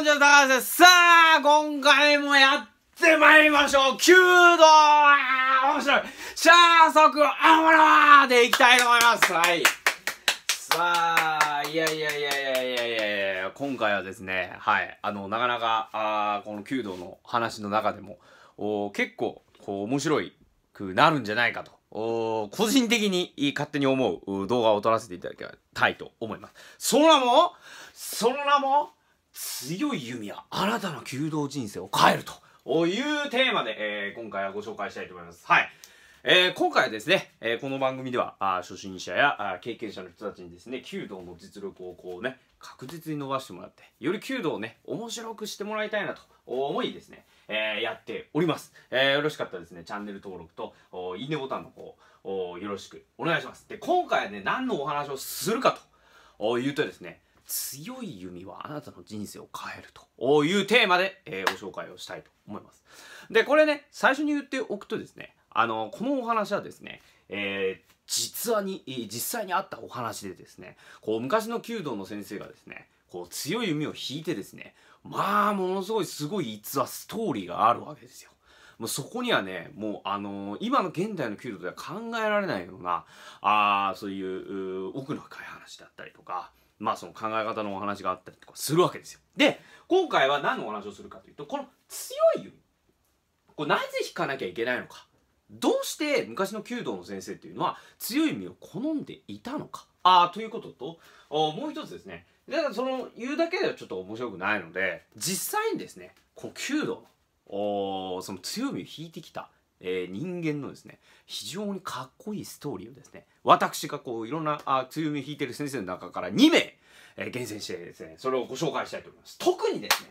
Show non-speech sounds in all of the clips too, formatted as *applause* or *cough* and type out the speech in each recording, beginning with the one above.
ん高橋です。さあ、今回もやってまいりましょう。弓道面白いシャーソクアら、ロでいきたいと思います。はい。さあ、いやいやいやいやいやいやいや今回はですね、はい、あの、なかなか、あこの弓道の話の中でも、お結構、こう、面白くなるんじゃないかと。お個人的に勝手に思う動画を撮らせていただきたいと思います。その名も、その名も、強い弓矢新たな弓道人生を変えるというテーマで、えー、今回はご紹介したいと思います。はいえー、今回はですね、えー、この番組ではあ初心者やあ経験者の人たちにですね弓道の実力をこうね確実に伸ばしてもらってより弓道をね面白くしてもらいたいなと思いですね、えー、やっております、えー、よろしかったらですねチャンネル登録といいねボタンの方よろしくお願いしますで今回はね何のお話をするかというとですね強い弓はあなたの人生を変えるというテーマで、えー、ご紹介をしたいと思います。で、これね、最初に言っておくとですね、あの、このお話はですね、えー、実話に、実際にあったお話でですね、こう、昔の弓道の先生がですね、こう、強い弓を引いてですね、まあ、ものすごい、すごい逸話、ストーリーがあるわけですよ。もうそこにはね、もうあのー、今の現代の給料では考えられないような、ああ、そういう奥の深い話だったりとか、まあその考え方のお話があったりとかするわけですよ。で、今回は何のお話をするかというと、この強い弓。これなぜ引かなきゃいけないのか。どうして昔の弓道の先生というのは強い弓を好んでいたのか。ああ、ということと、もう一つですね。だからその言うだけではちょっと面白くないので、実際にですね、こう弓道の、その強みを引いてきたえー、人間のですね非常にかっこいいストーリーをですね私がこういろんなあ強みを引いてる先生の中から2名、えー、厳選してですねそれをご紹介したいと思います特にですね、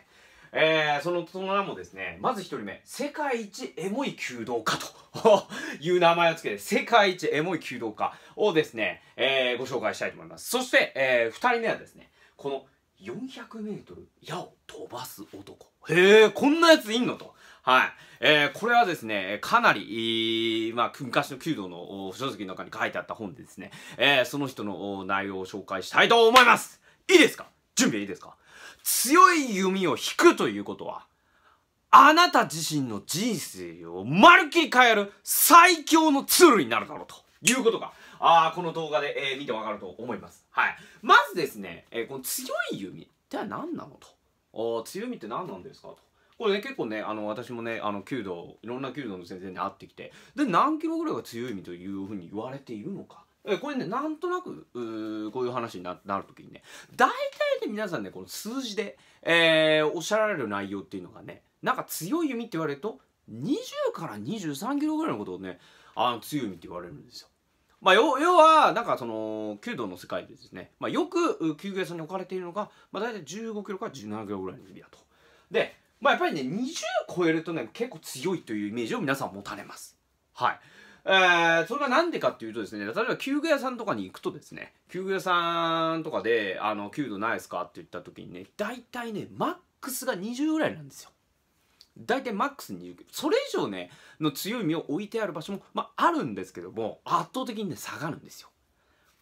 えー、そのその名もですねまず1人目世界一エモい弓道家と *laughs* いう名前を付けて世界一エモい弓道家をですね、えご紹介したいと思いますそして、え2人目はですねこの 400m 矢を飛ばす男へえ、こんなやついんのと。はい。えー、これはですね、かなり、まあ、昔の弓道の書籍の中に書いてあった本でですね、えー、その人の内容を紹介したいと思いますいいですか準備いいですか強い弓を引くということは、あなた自身の人生をまるっきり変える最強のツールになるだろうということが、あこの動画で、えー、見てわかると思います。はい。まずですね、えー、この強い弓って何なのと。強みって何なんですかと。これね結構ねあの私もねあの弓道いろんな弓道の先生に会ってきてで何キロぐらいが強い意味というふうに言われているのかえこれねなんとなくこういう話になる時にね大体で皆さんねこの数字で、えー、おっしゃられる内容っていうのがねなんか強い弓って言われると20から23キロぐらいのことをねあの強いって言われるんですよ。まあ、要は、なんかその、弓道の世界でですね、まあ、よく球屋さんに置かれているのが、まあ、大体15キロから17キロぐらいの指だと。で、まあ、やっぱりね、20超えるとね、結構強いというイメージを皆さん持たれます。はい。えー、それがなんでかっていうとですね、例えば弓具屋さんとかに行くとですね、弓具屋さんとかで、あの、弓道ないですかって言った時にね、大体ね、マックスが20ぐらいなんですよ。大体マックスに0キそれ以上ねの強い身を置いてある場所も、まあ、あるんですけども圧倒的にね下がるんですよ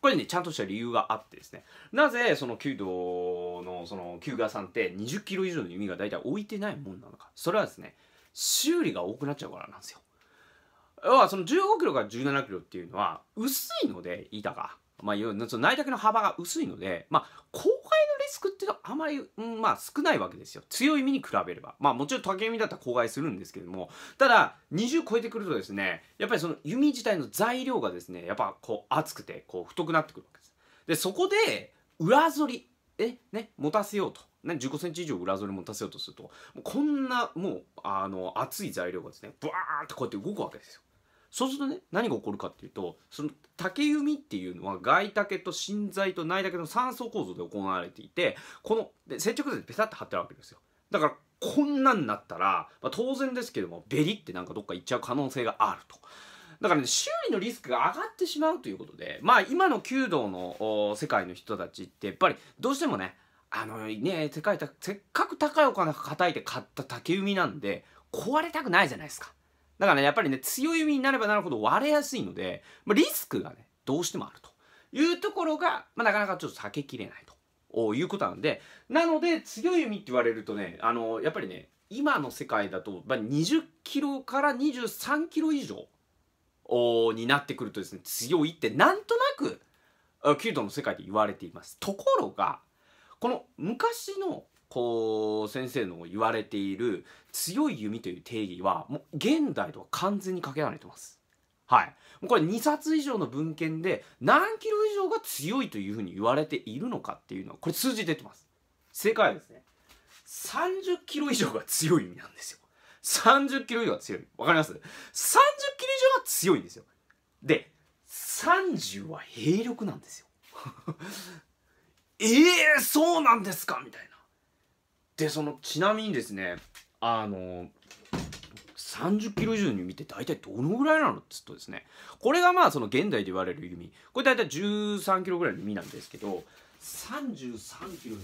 これねちゃんとした理由があってですねなぜその弓道のその弓川さんって20キロ以上の弓が大体置いてないもんなのかそれはですね修理が多くなっちゃうからなんですよ要はその15キロから17キロっていうのは薄いので板がまあ、内諾の幅が薄いので、まあ、公輩のリスクっていうのはあまり、うん、まあ、少ないわけですよ。強い身に比べれば。まあ、もちろん竹弓だったら公害するんですけども、ただ、20超えてくるとですね、やっぱりその弓自体の材料がですね、やっぱこう厚くて、こう太くなってくるわけです。で、そこで、裏反り、え、ね、持たせようと。ね、15センチ以上裏反り持たせようとすると、こんなもう、あの、厚い材料がですね、ブワーってこうやって動くわけですよ。そうするとね何が起こるかっていうとその竹弓っていうのは外竹と芯材と内竹の3層構造で行われていてこので接着剤でペタッと貼ってあるわけですよだからこんなんになったら、まあ、当然ですけどもベリってなんかどっか行っちゃう可能性があると。だからね、修理のリスクが上がってしまうということで、まあ今の弓道の世界の人たちってやっぱりどうしてもね、あのね、世界せっかく高いお金をたいて買った竹弓なんで壊れたくないじゃないですか。だからね、やっぱりね、強い弓になればなるほど割れやすいので、まあ、リスクがね、どうしてもあるというところが、まあ、なかなかちょっと避けきれないということなんで、なので、強い弓って言われるとね、あの、やっぱりね、今の世界だと、まあ、20キロから23キロ以上になってくるとですね、強いってなんとなく、弓道の世界で言われています。ところが、この昔のこう先生の言われている強い弓という定義はもう現代とは完全にかけ離れてます。はい、これ2冊以上の文献で何キロ以上が強いというふうに言われているのかっていうのはこれ数字出てます。正解はですね30キロ以上が強い意味なんですよ。30キロ以上が強い。わかります ?30 キロ以上が強いんですよ。で、30は兵力なんですよ。え *laughs* えー、そうなんですかみたいな。でそのちなみにですねあの30キロ以上に見て大体どのぐらいなのって言うとですねこれがまあその現代で言われる弓これ大体13キロぐらいの弓なんですけど33キロの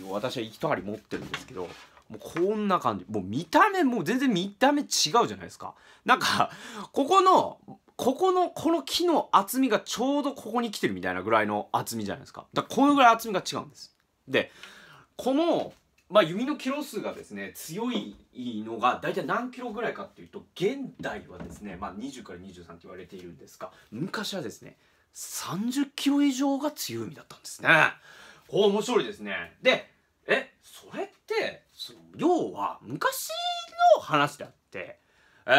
弓を私は一針持ってるんですけどもうこんな感じもう見た目もう全然見た目違うじゃないですかなんかここのここのこの木の厚みがちょうどここに来てるみたいなぐらいの厚みじゃないですかだからこのぐらい厚みが違うんですでこのまあ、弓のキロ数がですね強いのが大体何キロぐらいかっていうと現代はですね、まあ、20から23って言われているんですが昔はですね30キロ以上が強い海だったんですね。お面白いですね。でえそれってその要は昔の話であって。え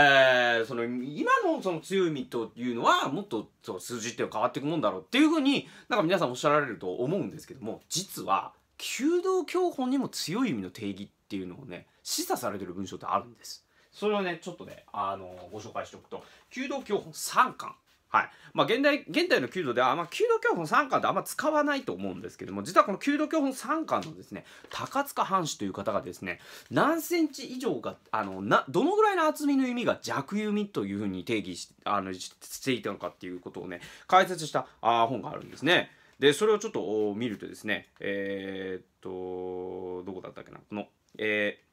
ー、その今のその強い身というのはもっとそう数字って変わっていくもんだろうっていうふうになんか皆さんおっしゃられると思うんですけども実は弓道教本にも強い意味の定義っていうのをね示唆されてる文章ってあるんですそれをねちょっとね、あのー、ご紹介しておくと弓道教本3巻はいまあ、現代現代の弓道では、まあ、弓道教本3巻ってあんま使わないと思うんですけども実はこの弓道教本3巻のですね高塚藩士という方がですね何センチ以上があのなどのぐらいの厚みの弓が弱弓というふうに定義しあのしていたのかっていうことをね解説したあ本があるんですね。でそれをちょっと見るとですねえー、っとどこだったっけなこのえー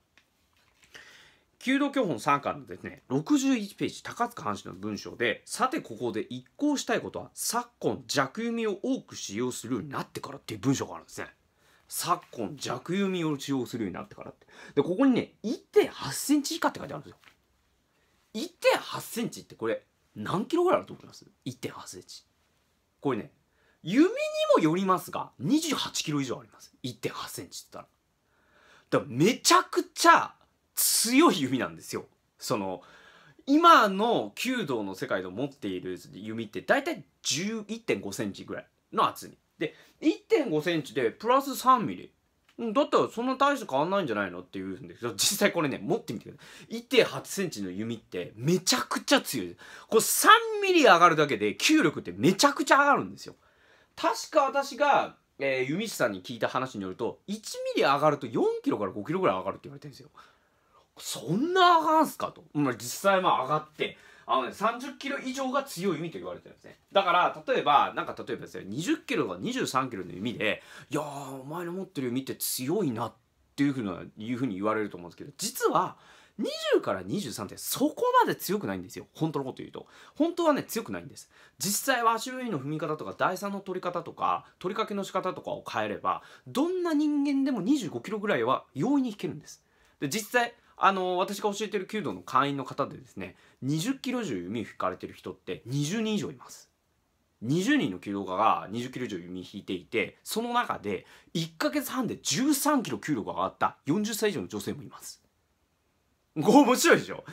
弓道教本3巻のですね、61ページ、高塚藩士の文章で、さてここで一行したいことは、昨今弱弓を多く使用するようになってからっていう文章があるんですね。昨今弱弓を使用するようになってからって。で、ここにね、1.8センチ以下って書いてあるんですよ。1.8センチってこれ、何キロぐらいあると思います ?1.8 センチ。これね、弓にもよりますが2 8キロ以上あります1 8センチって言ったらだからめちゃくちゃ強い弓なんですよその今の弓道の世界で持っている弓って大体1 1 5ンチぐらいの厚みで1 5センチでプラス3ミリだったらそんな大して変わんないんじゃないのっていうんですけど実際これね持ってみてください1 8センチの弓ってめちゃくちゃ強いこれ3ミリ上がるだけで吸力ってめちゃくちゃ上がるんですよ確か私が、えー、弓師さんに聞いた話によると1ミリ上がると4キロから5キロぐらい上がるって言われてるんですよそんな上がんすかと、まあ、実際まあ上がってあのね30キロ以上が強い弓と言われてるんですねだから例えばなんか例えばですね20キロが23キロの弓でいやお前の持ってる弓って強いなっていうないうふうに言われると思うんですけど実は20から23ってそこまで強くないんですよ。本当のこと言うと。本当はね、強くないんです。実際は足踏みの踏み方とか、第3の取り方とか、取りかけの仕方とかを変えれば、どんな人間でも25キロぐらいは容易に引けるんです。で、実際、あの私が教えてる弓道の会員の方でですね20キロ以上弓を引かれてる人って20人以上います20人の弓道家が20キロ以上弓引いていてその中で1ヶ月半で13キロ弓力が上がった40歳以上の女性もいます面白いでしょ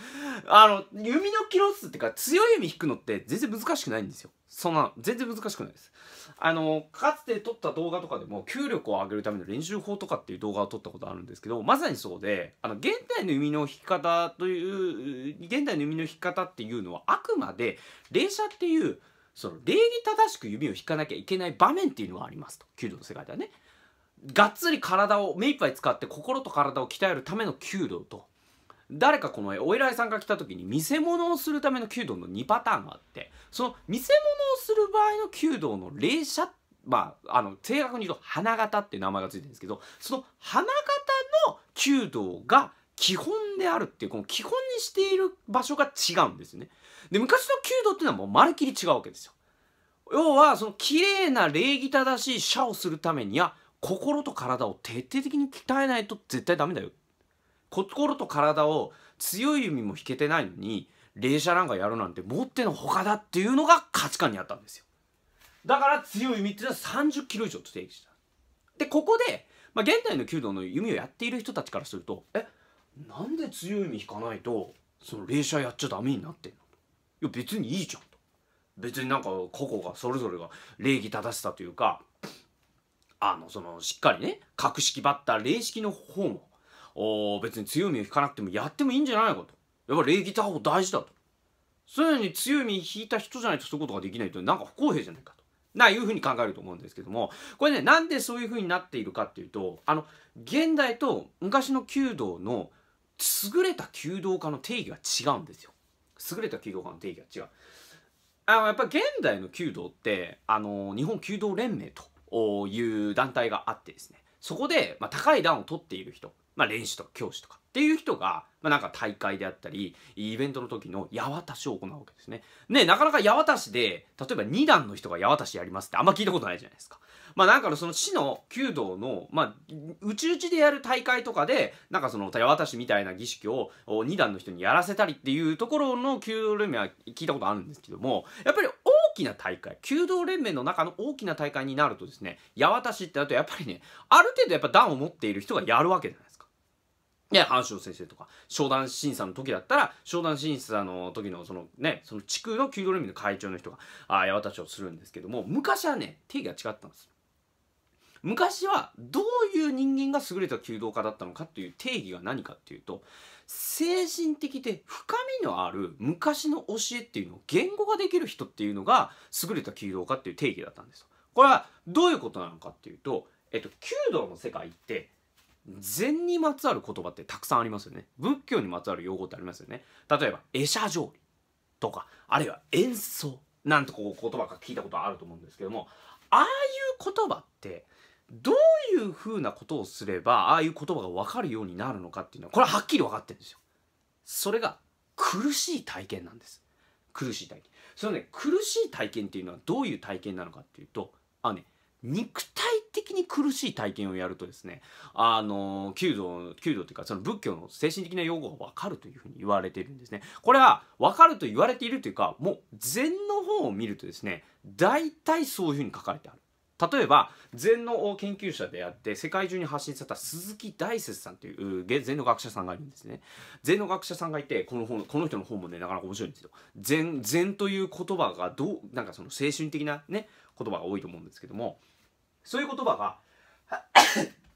あの、弓のキロ数っていうか、強い弓引くのって全然難しくないんですよ。そんな、全然難しくないです。あの、かつて撮った動画とかでも、吸力を上げるための練習法とかっていう動画を撮ったことあるんですけど、まさにそうで、あの、現代の弓の引き方という、現代の弓の引き方っていうのは、あくまで、連射っていう、その、礼儀正しく弓を引かなきゃいけない場面っていうのはありますと。弓道の世界ではね。がっつり体を目いっぱい使って心と体を鍛えるための弓道と誰かこのお偉いさんが来た時に見せ物をするための弓道の2パターンがあってその見せ物をする場合の弓道の霊射まあ、あの正確に言うと花形っていう名前がついてるんですけどその花形の弓道が基本であるっていうこの基本にしている場所が違うんですよね。で昔の弓道っていうのはもうまるっきり違うわけですよ。要はその綺麗な礼儀正しい射をするためには心と体を徹底的に鍛えないと絶対ダメだよ心と体を強い弓も引けてないのに霊射なんかやるなんて持ってのほかだっていうのが価値観にあったんですよだから強い弓っていうのは30キロ以上と定義したでここで、まあ、現代の弓道の弓をやっている人たちからするとえなんで強い弓引かないとその霊射やっちゃダメになってんのいや別にいいじゃんと別になんか個々がそれぞれが礼儀正しさというかあのそのしっかりね格式ばった礼式の方も別に強みを引かなくてもやってもいいんじゃないかとやっぱ礼儀作法大事だとそういうのに強み引いた人じゃないとそういうことができないとなんか不公平じゃないかとないうふうに考えると思うんですけどもこれねなんでそういうふうになっているかっていうとあの現代と昔の弓道の優れた弓道家の定義が違うんですよ優れた弓道家の定義が違うあのやっぱ現代の弓道ってあの日本弓道連盟という団体があってですねそこで、まあ、高い段を取っている人まあ、練習とか教師とかっていう人が、まあ、なんか大会であったり、イベントの時の矢渡しを行うわけですね。ね、なかなか矢渡しで、例えば2段の人が矢渡しやりますってあんま聞いたことないじゃないですか。まあなんかその市の弓道の、まあ、うちうちでやる大会とかで、なんかその矢渡しみたいな儀式を2段の人にやらせたりっていうところの弓道連盟は聞いたことあるんですけども、やっぱり大きな大会、弓道連盟の中の大きな大会になるとですね、矢渡しってあとやっぱりね、ある程度やっぱ段を持っている人がやるわけじゃないね、半阪先生とか、商談審査の時だったら、商談審査の時の、そのね、その地区の給料連盟の会長の人が、ああ、矢渡しをするんですけども、昔はね、定義が違ったんです昔は、どういう人間が優れた弓道家だったのかっていう定義が何かっていうと、精神的で深みのある昔の教えっていうのを言語ができる人っていうのが、優れた弓道家っていう定義だったんですこれは、どういうことなのかっていうと、えっと、弓道の世界って、禅にまつわる言葉ってたくさんありますよね。仏教にまつわる用語ってありますよね。例えば、会釈上理とか、あるいは演奏なんてこう言葉が聞いたことあると思うんですけども、ああいう言葉って、どういうふうなことをすれば、ああいう言葉がわかるようになるのかっていうのは、これははっきり分かってるんですよ。それが苦しい体験なんです。苦しい体験。そのね、苦しい体験っていうのはどういう体験なのかっていうと、あのね、肉体的に苦しい体験をやるとですねあの弓道弓道っていうかその仏教の精神的な用語が分かるというふうに言われているんですねこれは分かると言われているというかもう禅の本を見るとですね大体そういうふうに書かれてある例えば禅の研究者であって世界中に発信された鈴木大拙さんという禅の学者さんがいるんですね禅の学者さんがいてこの本この人の本もねなかなか面白いんですよ禅禅という言葉がどうなんかその精神的なね言葉が多いと思うんですけどもそういう言葉が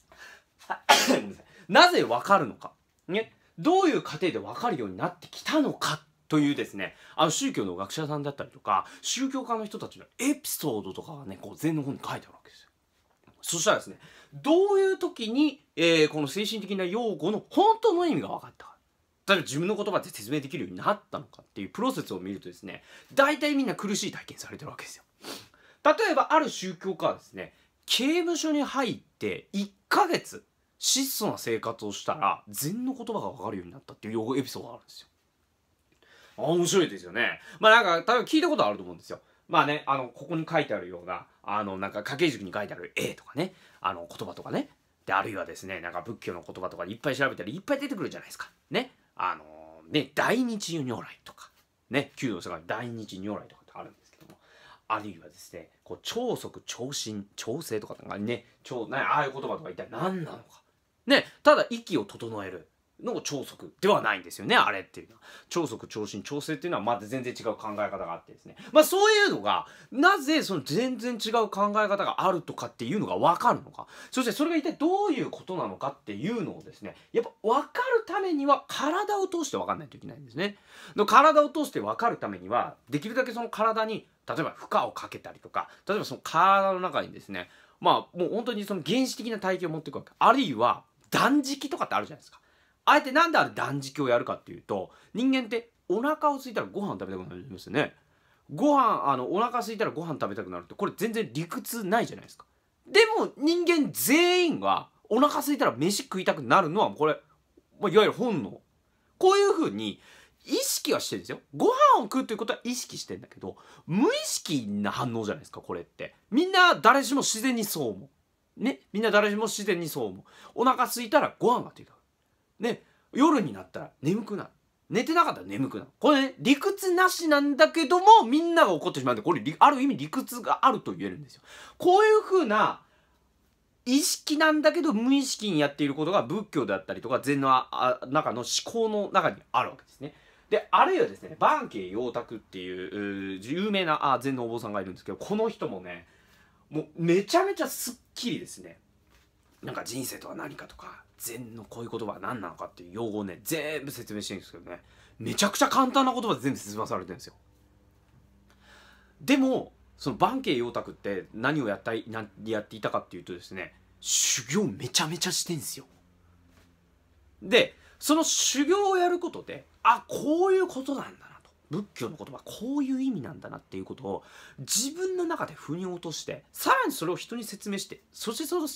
*coughs* なぜわかるのか、ね、どういう過程でわかるようになってきたのかというですね、あの宗教の学者さんだったりとか、宗教家の人たちのエピソードとかがね、こう禅の本に書いてあるわけですよ。そしたらですね、どういう時に、えー、この精神的な用語の本当の意味が分かったか。例えば自分の言葉で説明できるようになったのかっていうプロセスを見るとですね、大体みんな苦しい体験されてるわけですよ。例えばある宗教家はですね、刑務所に入って1ヶ月質素な生活をしたら禅の言葉が分かるようになったっていうエピソードがあるんですよ。あ面白いですよね。まあなんか多分聞いたことあると思うんですよ。まあねあのここに書いてあるようなあのなんか掛け軸に書いてある絵とかねあの言葉とかねであるいはですねなんか仏教の言葉とかいっぱい調べたらいっぱい出てくるじゃないですか。ねあのね大日如来とかね旧の世界大日如来とかあるいはですねこう超速超新調整とかなんかね超なああいう言葉とか一体何なのかねただ息を整えるの超速ではないんですよねあれっていうのは超速超新、調整っていうのはまた全然違う考え方があってですねまあそういうのがなぜその全然違う考え方があるとかっていうのが分かるのかそしてそれが一体どういうことなのかっていうのをですねやっぱ分かるためには体を通して分かんないといけないんですね体を通して分かるためにはできるだけその体に例えば負荷をかけたりとか例えばその体の中にですねまあもう本当にその原始的な体型を持っていくわけあるいは断食とかってあるじゃないですかあえてなんであれ断食をやるかっていうと人間ってお腹をすいたらご飯食べたくなりますよねご飯あのお腹すいたらご飯食べたくなるってこれ全然理屈ないじゃないですかでも人間全員がお腹すいたら飯食いたくなるのはこれ、まあ、いわゆる本能こういうふうに意識はしてるんですよご飯を食うということは意識してんだけど無意識な反応じゃないですかこれってみんな誰しも自然にそう思うねみんな誰しも自然にそう思うお腹すいたらご飯が出てくるね、夜になったら眠くなる。寝てなかったら眠くなる。これね、理屈なしなんだけども、みんなが怒ってしまうんで、これ、ある意味理屈があると言えるんですよ。こういう風な、意識なんだけど無意識にやっていることが仏教だったりとか禅の中の思考の中にあるわけですね。で、あるいはですね、バンケイ陽卓っていう有名な禅のお坊さんがいるんですけど、この人もね、もうめちゃめちゃすっきりですね。なんか人生とは何かとか、禅のこういう言葉は何なのかっていう用語をね全部説明してるんですけどねめちゃくちゃ簡単な言葉で全部説明されてるんですよでもその万慶陽太って何をやったいなやっていたかっていうとですね修行めちゃめちゃしてんですよでその修行をやることであこういうことなんだな仏教の言葉こういう意味なんだなっていうことを自分の中で腑に落としてさらにそれを人に説明してそしてその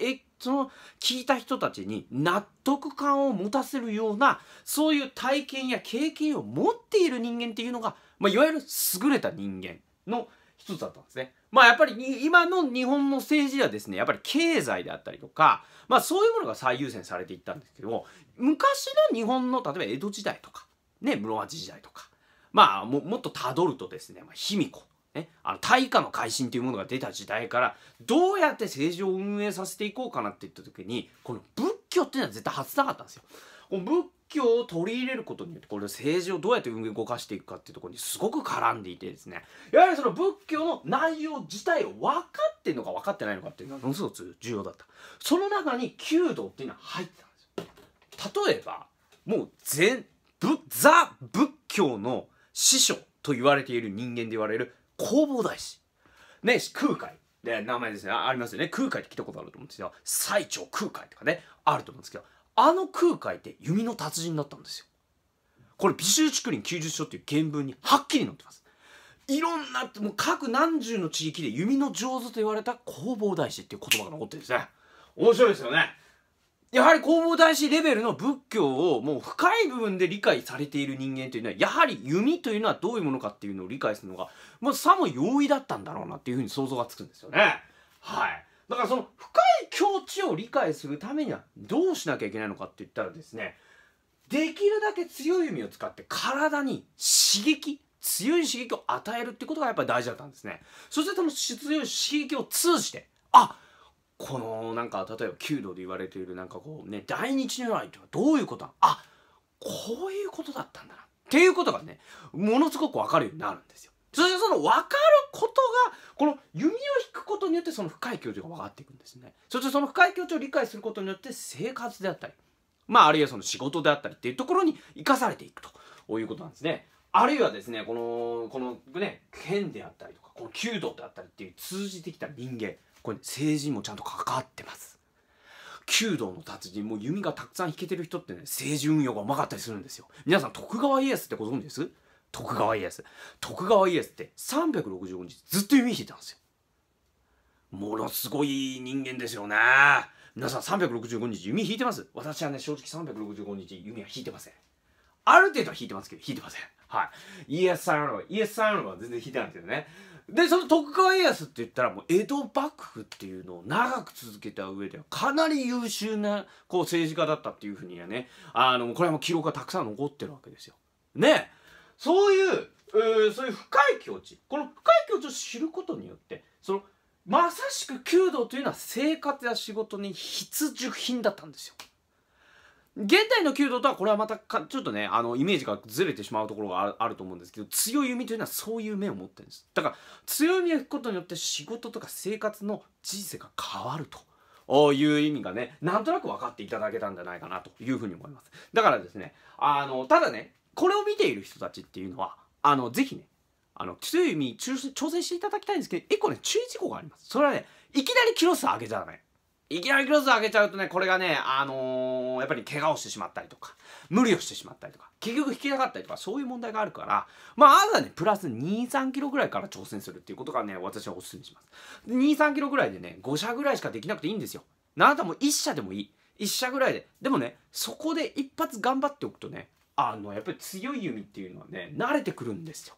えその聞いた人たちに納得感を持たせるようなそういう体験や経験を持っている人間っていうのが、まあ、いわゆる優れた人間の一つだったんですね。まあやっぱり今の日本の政治ではですねやっぱり経済であったりとか、まあ、そういうものが最優先されていったんですけども昔の日本の例えば江戸時代とか、ね、室町時代とかまあももっとたどるとですね、まあ、卑弥呼ね、あの大化の改新というものが出た時代からどうやって政治を運営させていこうかなっていった時にこの仏教っていうのは絶対外せなかったんですよ。この仏教を取り入れることによってこれ政治をどうやって動かしていくかっていうところにすごく絡んでいてですねやはりその仏教の内容自体を分かってんのか分かってないのかっていうのはものすごく重要だったその中に弓道っていうのは入ってたんですよ例えばもう全ザ仏教の師匠と言われている人間で言われる弘法大師。ね、空海。で、名前ですね。ありますよね。空海って聞いたことあると思うんですよ。最長空海とかね、あると思うんですけど、あの空海って弓の達人だったんですよ。これ、美州竹林90章っていう原文にはっきり載ってます。いろんな、もう各何十の地域で弓の上手と言われた弘法大師っていう言葉が残ってるんですね。面白いですよね。やはり弘法大師レベルの仏教をもう深い部分で理解されている人間というのはやはり弓というのはどういうものかっていうのを理解するのが、もうさも容易だったんだろうなっていうふうに想像がつくんですよね。はいだからその深い境地を理解するためにはどうしなきゃいけないのかって言ったらですねできるだけ強い弓を使って体に刺激強い刺激を与えるってことがやっぱり大事だったんですね。そしてその強い刺激を通じてあっこのなんか例えば弓道で言われているなんかこうね大日如来とはどういうことなあこういうことだったんだなっていうことがねものすごく分かるようになるんですよ。そしてその分かることがこの弓を引くことによってその深い境地が分かっていくんですね。そしてその深い境地を理解することによって生活であったりまああるいはその仕事であったりっていうところに生かされていくということなんですね。あるいはですねこのこのね剣であったりとかこの弓道であったりっていう通じてきた人間これ、政治にもちゃんと関わってます。弓道の達人も弓がたくさん弾けてる人ってね政治運用がうまかったりするんですよ皆さん徳川家康ってご存知です徳川家康徳川家康って365日ずっと弓引いてたんですよものすごい人間ですよね皆さん365日弓引いてます私はね正直365日弓は引いてませんある程度は引いてますけど引いてませんはい家康さんよりは家康さんよりは全然引いてないんですけどねでその徳川家康って言ったらもう江戸幕府っていうのを長く続けた上ではかなり優秀なこう政治家だったっていうふうにはねあのこれはもう記録がたくさん残ってるわけですよ。ねそういう、えー、そういう深い境地この深い境地を知ることによってそのまさしく弓道というのは生活や仕事に必需品だったんですよ。現代の弓道とはこれはまたかちょっとねあのイメージがずれてしまうところがあると思うんですけど強い弓というのはそういう面を持ってるんですだから強い弓を引くことによって仕事とか生活の人生が変わるという意味がねなんとなく分かっていただけたんじゃないかなというふうに思いますだからですねあのただねこれを見ている人たちっていうのはあのぜひねあの強い弓挑戦していただきたいんですけど1個ね注意事項がありますそれはねいきなりキロ数上げちゃダメいきなりクロス上げちゃうとね、これがね、あのー、やっぱり怪我をしてしまったりとか、無理をしてしまったりとか、結局引けなかったりとか、そういう問題があるから、まあ、あとはね、プラス2、3キロぐらいから挑戦するっていうことがね、私はお勧めします。2、3キロぐらいでね、5社ぐらいしかできなくていいんですよ。あなたも1社でもいい。1社ぐらいで。でもね、そこで一発頑張っておくとね、あの、やっぱり強い弓っていうのはね、慣れてくるんですよ。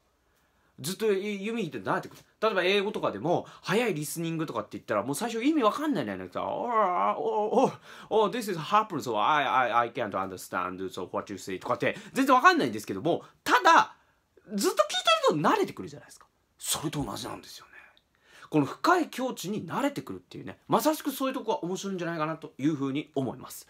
ずっと弓引って慣れてくる例えば英語とかでも早いリスニングとかって言ったらもう最初意味わかんないじゃないですか。Oh, oh, oh, this is happen, so I, I, I can't understand so what you say とかって全然わかんないんですけどもただずっと聞いてると慣れてくるじゃないですか。それと同じなんですよね。この深い境地に慣れてくるっていうねまさしくそういうとこは面白いんじゃないかなというふうに思います